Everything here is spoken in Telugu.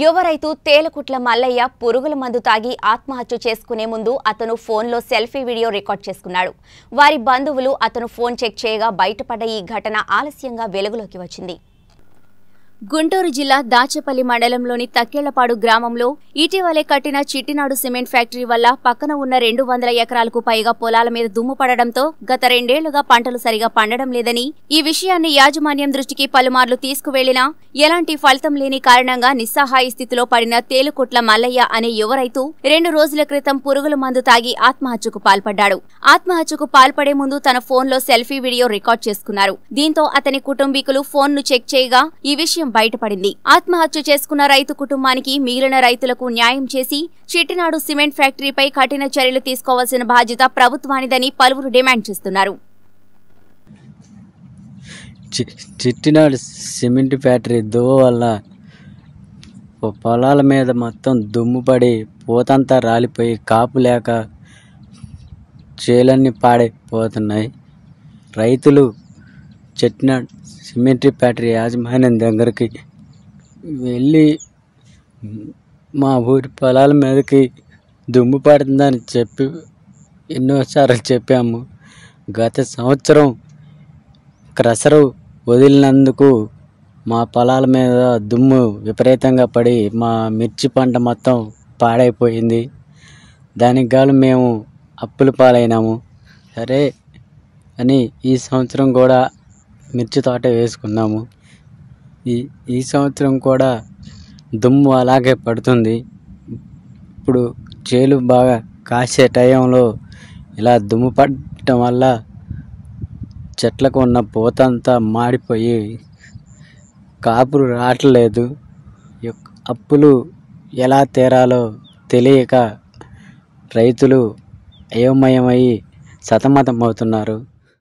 యువ రైతు తేలకుట్ల మల్లయ్య పురుగుల మందు తాగి ఆత్మహత్య చేసుకునే ముందు అతను ఫోన్లో సెల్ఫీ వీడియో రికార్డ్ చేసుకున్నాడు వారి బంధువులు అతను ఫోన్ చెక్ చేయగా బయటపడ్డ ఈ ఘటన ఆలస్యంగా వెలుగులోకి వచ్చింది గుంటూరు జిల్లా దాచేపల్లి మండలంలోని తక్కేళ్లపాడు గ్రామంలో ఇటీవలే కట్టిన చిట్టినాడు సిమెంట్ ఫ్యాక్టరీ వల్ల పక్కన ఉన్న రెండు వందల ఎకరాలకు పైగా పొలాల మీద దుమ్ము పడడంతో గత రెండేళ్లుగా పంటలు సరిగా పండడం లేదని ఈ విషయాన్ని యాజమాన్యం దృష్టికి పలుమార్లు తీసుకువెళ్లినా ఎలాంటి ఫలితం లేని కారణంగా నిస్సహాయ స్థితిలో పడిన తేలుకుట్ల మల్లయ్య అనే యువ రైతు రెండు రోజుల క్రితం పురుగుల మందు తాగి ఆత్మహత్యకు పాల్పడ్డాడు ఆత్మహత్యకు పాల్పడే ముందు తన ఫోన్లో సెల్ఫీ వీడియో రికార్డ్ చేసుకున్నారు దీంతో అతని కుటుంబీకులు ఫోన్ను చెక్ చేయగా ఈ విషయం విషయం బయటపడింది ఆత్మహత్య చేసుకున్న రైతు కుటుంబానికి మిగిలిన రైతులకు న్యాయం చేసి చిట్టినాడు సిమెంట్ ఫ్యాక్టరీపై కఠిన చర్యలు తీసుకోవాల్సిన బాధ్యత ప్రభుత్వానిదని పలువురు డిమాండ్ చేస్తున్నారు చిట్టినాడు సిమెంట్ ఫ్యాక్టరీ దువ్వ వల్ల పొలాల మీద మొత్తం దుమ్ము పడి పూతంతా రాలిపోయి కాపు లేక చేలన్నీ పాడైపోతున్నాయి రైతులు చెట్నాడ్ సిమెంట్రీ ఫ్యాక్టరీ యాజమాన్యం దగ్గరికి వెళ్ళి మా ఊరి పొలాల మీదకి దుమ్ము పడుతుందని చెప్పి ఎన్నోసార్లు చెప్పాము గత సంవత్సరం క్రషరు వదిలినందుకు మా పొలాల మీద దుమ్ము విపరీతంగా పడి మా మిర్చి పంట మొత్తం పాడైపోయింది దానికి గాలు మేము అప్పుల పాలైనాము సరే అని ఈ సంవత్సరం కూడా మిర్చి తోట వేసుకున్నాము ఈ ఈ సంవత్సరం కూడా దుమ్ము అలాగే పడుతుంది ఇప్పుడు చేలు బాగా కాసే టైంలో ఇలా దుమ్ము పడటం వల్ల చెట్లకు ఉన్న పూతంతా మాడిపోయి కాపులు రావట్లేదు అప్పులు ఎలా తీరాలో తెలియక రైతులు సతమతం సతమతమవుతున్నారు